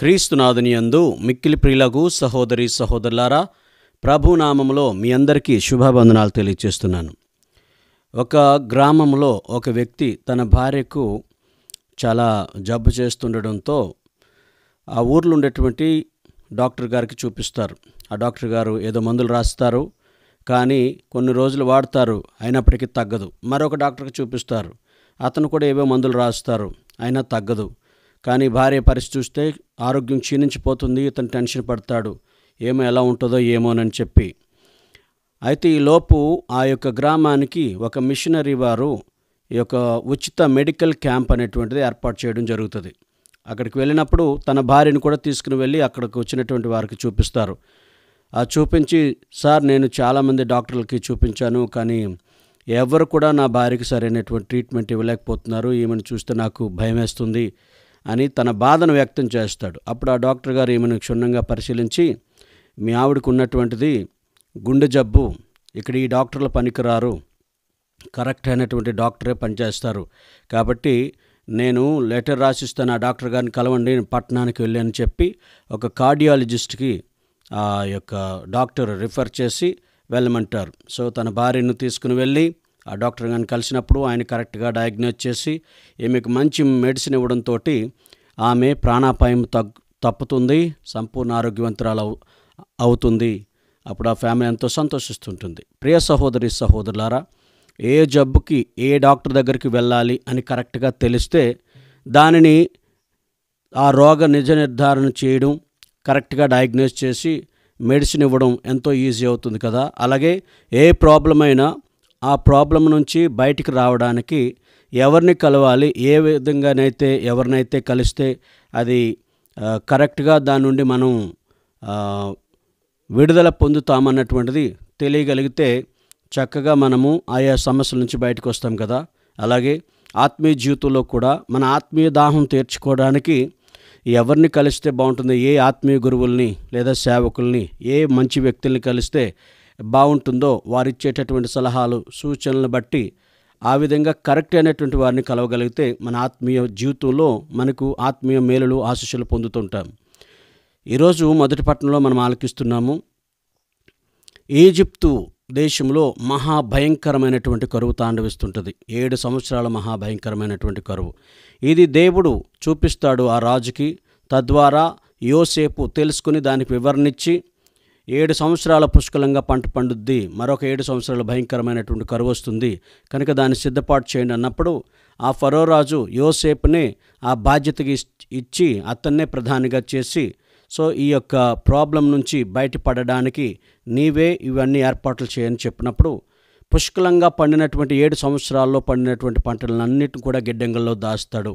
క్రీస్తునాథునియందు మిక్కిలి ప్రియులకు సహోదరి సహోదరులారా ప్రభునామంలో మీ అందరికీ శుభాబంధనాలు తెలియజేస్తున్నాను ఒక గ్రామంలో ఒక వ్యక్తి తన భార్యకు చాలా జబ్బు చేస్తుండడంతో ఆ ఊర్లో ఉండేటువంటి డాక్టర్ గారికి చూపిస్తారు ఆ డాక్టర్ గారు ఏదో మందులు రాస్తారు కానీ కొన్ని రోజులు వాడతారు అయినప్పటికీ తగ్గదు మరొక డాక్టర్కి చూపిస్తారు అతను కూడా ఏవో మందులు రాస్తారు అయినా తగ్గదు కానీ భార్య పరిస్థితి చూస్తే ఆరోగ్యం క్షీణించిపోతుంది ఇతను టెన్షన్ పడతాడు ఏమో ఎలా ఉంటుందో ఏమోనని చెప్పి అయితే ఈ లోపు ఆ యొక్క గ్రామానికి ఒక మిషనరీ వారు ఈ యొక్క ఉచిత మెడికల్ క్యాంప్ అనేటువంటిది ఏర్పాటు చేయడం జరుగుతుంది అక్కడికి వెళ్ళినప్పుడు తన భార్యను కూడా తీసుకుని వెళ్ళి అక్కడికి వచ్చినటువంటి వారికి చూపిస్తారు ఆ చూపించి సార్ నేను చాలామంది డాక్టర్లకి చూపించాను కానీ ఎవరు కూడా నా భార్యకి సరైనటువంటి ట్రీట్మెంట్ ఇవ్వలేకపోతున్నారు ఈమెను చూస్తే నాకు భయం వేస్తుంది అని తన బాధను వ్యక్తం చేస్తాడు అప్పుడు ఆ డాక్టర్ గారు ఈమెను క్షుణ్ణంగా పరిశీలించి మీ ఆవిడకు ఉన్నటువంటిది గుండె జబ్బు ఇక్కడ ఈ డాక్టర్లు పనికిరారు కరెక్ట్ అయినటువంటి డాక్టరే పనిచేస్తారు కాబట్టి నేను లెటర్ రాసిస్తాను ఆ డాక్టర్ గారిని కలవండి నేను పట్టణానికి వెళ్ళాను చెప్పి ఒక కార్డియాలజిస్ట్కి ఆ యొక్క డాక్టర్ రిఫర్ చేసి వెళ్ళమంటారు సో తన భార్యను తీసుకుని వెళ్ళి ఆ డాక్టర్ గారిని కలిసినప్పుడు ఆయన కరెక్ట్గా డయాగ్నోజ్ చేసి ఈమెకు మంచి మెడిసిన్ ఇవ్వడంతో ఆమె ప్రాణాపాయం తగ్గు తప్పుతుంది సంపూర్ణ ఆరోగ్యవంతురాలు అవుతుంది అప్పుడు ఆ ఫ్యామిలీ ఎంతో సంతోషిస్తుంటుంది ప్రియ సహోదరి సహోదరులారా ఏ జబ్బుకి ఏ డాక్టర్ దగ్గరికి వెళ్ళాలి అని కరెక్ట్గా తెలిస్తే దానిని ఆ రోగ నిజ నిర్ధారణ చేయడం కరెక్ట్గా డయాగ్నోస్ చేసి మెడిసిన్ ఇవ్వడం ఎంతో ఈజీ అవుతుంది కదా అలాగే ఏ ప్రాబ్లం అయినా ఆ ప్రాబ్లం నుంచి బయటికి రావడానికి ఎవరిని కలవాలి ఏ విధంగానైతే ఎవరినైతే కలిస్తే అది కరెక్ట్గా దాని నుండి మనం విడుదల పొందుతామన్నటువంటిది తెలియగలిగితే చక్కగా మనము ఆయా సమస్యల నుంచి బయటకు వస్తాం కదా అలాగే ఆత్మీయ జీవితంలో కూడా మన ఆత్మీయ దాహం తీర్చుకోవడానికి ఎవరిని కలిస్తే బాగుంటుంది ఏ ఆత్మీయ గురువుల్ని లేదా సేవకుల్ని ఏ మంచి వ్యక్తుల్ని కలిస్తే బాగుంటుందో వారిచ్చేటటువంటి సలహాలు సూచనలు బట్టి ఆ విధంగా కరెక్ట్ అయినటువంటి వారిని కలవగలిగితే మన ఆత్మీయ జీవితంలో మనకు ఆత్మీయ మేలులు ఆశీస్సులు పొందుతుంటాం ఈరోజు మొదటి పట్టణంలో మనం ఆలకిస్తున్నాము ఈజిప్తు దేశంలో మహాభయంకరమైనటువంటి కరువు తాండవిస్తుంటుంది ఏడు సంవత్సరాల మహాభయంకరమైనటువంటి కరువు ఇది దేవుడు చూపిస్తాడు ఆ రాజుకి తద్వారా యోసేపు తెలుసుకుని దానికి వివరణిచ్చి ఏడు సంవత్సరాల పుష్కలంగా పంట పండుద్ది మరొక ఏడు సంవత్సరాలు భయంకరమైనటువంటి కరువు వస్తుంది కనుక దాన్ని సిద్ధపాటు చేయండి అన్నప్పుడు ఆ ఫరో రాజు యోసేపుని ఆ బాధ్యతకి ఇచ్చి అతన్నే ప్రధానిగా చేసి సో ఈ యొక్క ప్రాబ్లం నుంచి బయటపడడానికి నీవే ఇవన్నీ ఏర్పాట్లు చేయని చెప్పినప్పుడు పుష్కలంగా పండినటువంటి ఏడు సంవత్సరాల్లో పండినటువంటి పంటలన్నింటిని కూడా గిడ్డంగల్లో దాస్తాడు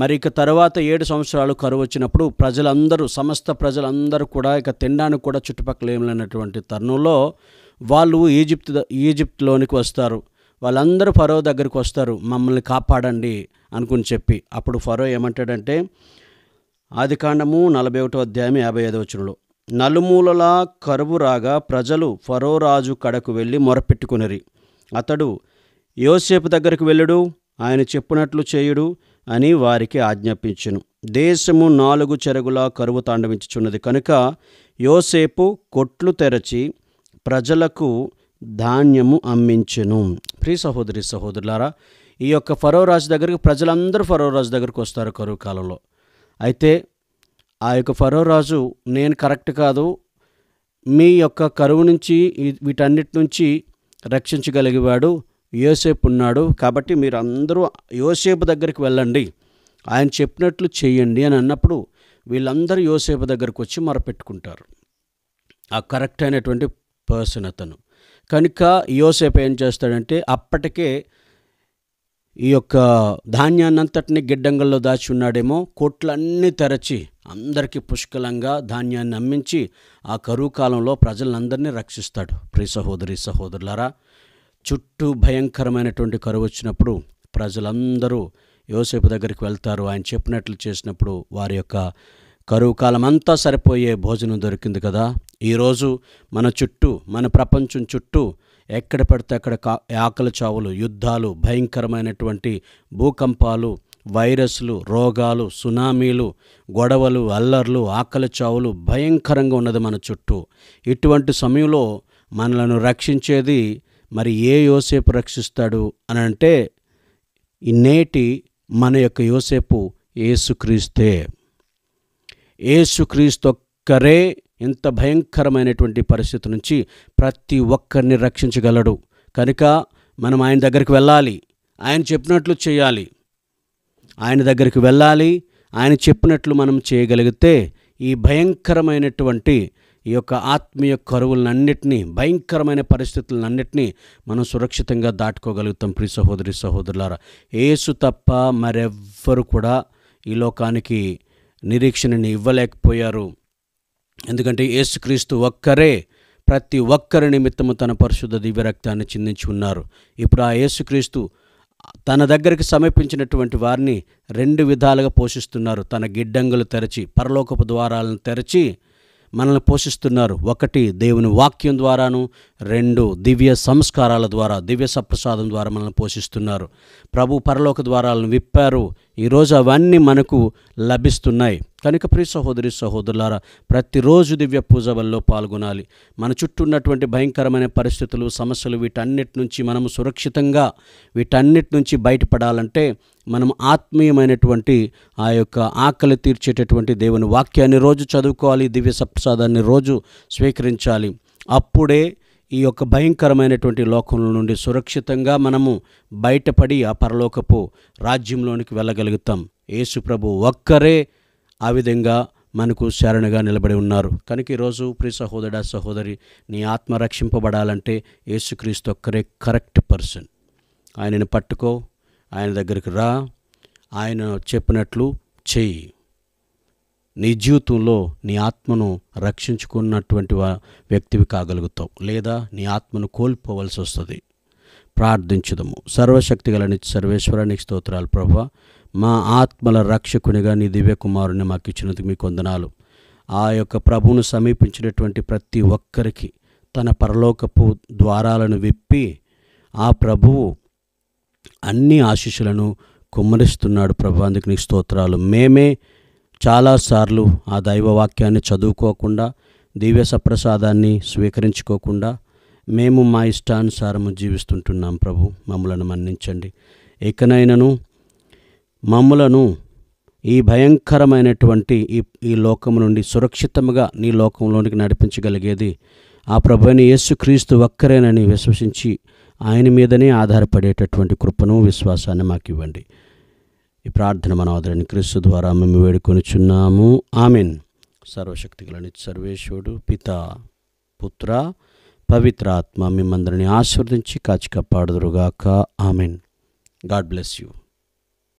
మరి ఇక తర్వాత ఏడు సంవత్సరాలు కరువు వచ్చినప్పుడు ప్రజలందరూ సమస్త ప్రజలందరూ కూడా ఇక తినడానికి కూడా చుట్టుపక్కల ఏం లేనటువంటి తరుణంలో వాళ్ళు ఈజిప్ట్ ఈజిప్ట్లోనికి వస్తారు వాళ్ళందరూ ఫరో దగ్గరికి వస్తారు మమ్మల్ని కాపాడండి అనుకుని చెప్పి అప్పుడు ఫరో ఏమంటాడంటే ఆది కాండము నలభై ఒకటో అధ్యాయం యాభై ఐదో వచనంలో నలుమూలలా కరువు రాగా ప్రజలు ఫరో రాజు కడకు వెళ్ళి మొరపెట్టుకునరి అతడు యోసేపు దగ్గరికి వెళ్ళుడు ఆయన చెప్పినట్లు చేయుడు అని వారికి ఆజ్ఞాపించెను దేశము నాలుగు చెరుగులా కరువు తాండవించుచున్నది కనుక యోసేపు కొట్లు తెరచి ప్రజలకు ధాన్యము అమ్మించెను ప్రీ సహోదరి సహోదరులారా ఈ యొక్క రాజు దగ్గరికి ప్రజలందరూ రాజు దగ్గరకు వస్తారు కరువు కాలంలో అయితే ఆ యొక్క రాజు నేను కరెక్ట్ కాదు మీ యొక్క కరువు నుంచి వీటన్నిటి నుంచి రక్షించగలిగేవాడు యోసేపు ఉన్నాడు కాబట్టి మీరు అందరూ యోసేపు దగ్గరికి వెళ్ళండి ఆయన చెప్పినట్లు చేయండి అని అన్నప్పుడు వీళ్ళందరూ యోసేపు దగ్గరకు వచ్చి మొరపెట్టుకుంటారు ఆ కరెక్ట్ అయినటువంటి పర్సన్ అతను కనుక యోసేపు ఏం చేస్తాడంటే అప్పటికే ఈ యొక్క ధాన్యాన్నంతటిని గిడ్డంగల్లో దాచి ఉన్నాడేమో కోట్లన్నీ తెరచి అందరికీ పుష్కలంగా ధాన్యాన్ని అమ్మించి ఆ కరువు కాలంలో ప్రజలందరినీ రక్షిస్తాడు ప్రి సహోదరి సహోదరులారా చుట్టూ భయంకరమైనటువంటి కరువు వచ్చినప్పుడు ప్రజలందరూ యోసేపు దగ్గరికి వెళ్తారు ఆయన చెప్పినట్లు చేసినప్పుడు వారి యొక్క కరువు కాలమంతా సరిపోయే భోజనం దొరికింది కదా ఈరోజు మన చుట్టూ మన ప్రపంచం చుట్టూ ఎక్కడ పడితే అక్కడ కా ఆకలి చావులు యుద్ధాలు భయంకరమైనటువంటి భూకంపాలు వైరస్లు రోగాలు సునామీలు గొడవలు అల్లర్లు ఆకలి చావులు భయంకరంగా ఉన్నది మన చుట్టూ ఇటువంటి సమయంలో మనలను రక్షించేది మరి ఏ యోసేపు రక్షిస్తాడు అని అంటే నేటి మన యొక్క యోసేపు ఏసుక్రీస్తే ఏసుక్రీస్తు ఒక్కరే ఇంత భయంకరమైనటువంటి పరిస్థితి నుంచి ప్రతి ఒక్కరిని రక్షించగలడు కనుక మనం ఆయన దగ్గరికి వెళ్ళాలి ఆయన చెప్పినట్లు చేయాలి ఆయన దగ్గరికి వెళ్ళాలి ఆయన చెప్పినట్లు మనం చేయగలిగితే ఈ భయంకరమైనటువంటి ఈ యొక్క ఆత్మీయ కరువులన్నింటినీ భయంకరమైన పరిస్థితులన్నింటినీ మనం సురక్షితంగా దాటుకోగలుగుతాం ప్రి సహోదరి సహోదరులారా ఏసు తప్ప మరెవ్వరు కూడా ఈ లోకానికి నిరీక్షణని ఇవ్వలేకపోయారు ఎందుకంటే ఏసుక్రీస్తు ఒక్కరే ప్రతి ఒక్కరి నిమిత్తము తన పరిశుద్ధ దివ్యరక్తాన్ని చిందించి ఉన్నారు ఇప్పుడు ఆ యేసుక్రీస్తు తన దగ్గరికి సమీపించినటువంటి వారిని రెండు విధాలుగా పోషిస్తున్నారు తన గిడ్డంగులు తెరచి పరలోకపు ద్వారాలను తెరచి మనల్ని పోషిస్తున్నారు ఒకటి దేవుని వాక్యం ద్వారాను రెండు దివ్య సంస్కారాల ద్వారా దివ్య సప్రసాదం ద్వారా మనల్ని పోషిస్తున్నారు ప్రభు పరలోక ద్వారాలను విప్పారు ఈరోజు అవన్నీ మనకు లభిస్తున్నాయి కనుక ప్రి సహోదరి సహోదరులారా ప్రతిరోజు దివ్య పూజ వల్ల పాల్గొనాలి మన చుట్టూ ఉన్నటువంటి భయంకరమైన పరిస్థితులు సమస్యలు వీటన్నిటి నుంచి మనము సురక్షితంగా వీటన్నిటి నుంచి బయటపడాలంటే మనం ఆత్మీయమైనటువంటి ఆ యొక్క ఆకలి తీర్చేటటువంటి దేవుని వాక్యాన్ని రోజు చదువుకోవాలి దివ్య సప్రసాదాన్ని రోజు స్వీకరించాలి అప్పుడే ఈ యొక్క భయంకరమైనటువంటి లోకం నుండి సురక్షితంగా మనము బయటపడి ఆ పరలోకపు రాజ్యంలోనికి వెళ్ళగలుగుతాం యేసు ప్రభు ఒక్కరే ఆ విధంగా మనకు శరణగా నిలబడి ఉన్నారు కనుక ఈరోజు ప్రి సహోదర సహోదరి నీ ఆత్మ రక్షింపబడాలంటే యేసుక్రీస్తు ఒక్కరే కరెక్ట్ పర్సన్ ఆయనను పట్టుకో ఆయన దగ్గరికి రా ఆయన చెప్పినట్లు చెయ్యి నీ జీవితంలో నీ ఆత్మను రక్షించుకున్నటువంటి వ్యక్తివి కాగలుగుతావు లేదా నీ ఆత్మను కోల్పోవలసి వస్తుంది ప్రార్థించుదము సర్వశక్తి గల సర్వేశ్వర స్తోత్రాలు ప్రభా మా ఆత్మల రక్షకునిగా నీ దివ్య కుమారుని మాకు ఇచ్చినందుకు మీకు వందనాలు ఆ యొక్క ప్రభువును సమీపించినటువంటి ప్రతి ఒక్కరికి తన పరలోకపు ద్వారాలను విప్పి ఆ ప్రభువు అన్ని ఆశీస్సులను కుమ్మరిస్తున్నాడు ప్రభు అందుకు నీకు స్తోత్రాలు మేమే చాలాసార్లు ఆ దైవవాక్యాన్ని చదువుకోకుండా దివ్య సప్రసాదాన్ని స్వీకరించుకోకుండా మేము మా ఇష్టానుసారము జీవిస్తుంటున్నాం ప్రభు మమ్మలను మన్నించండి ఇకనైనను మమ్మలను ఈ భయంకరమైనటువంటి ఈ ఈ లోకం నుండి సురక్షితంగా నీ లోకంలోనికి నడిపించగలిగేది ఆ ప్రభుని యేసుక్రీస్తు ఒక్కరేనని విశ్వసించి ఆయన మీదనే ఆధారపడేటటువంటి కృపను విశ్వాసాన్ని మాకు ఇవ్వండి ఈ ప్రార్థన మనోదరని క్రీస్తు ద్వారా మేము వేడుకొనిచున్నాము ఆమెన్ సర్వశక్తిగలని సర్వేశ్వరుడు పిత పుత్ర పవిత్రాత్మ మిమ్మందరిని ఆశీర్వదించి కాచి కాపాడుదురుగాక ఆమెన్ గాడ్ బ్లెస్ యూ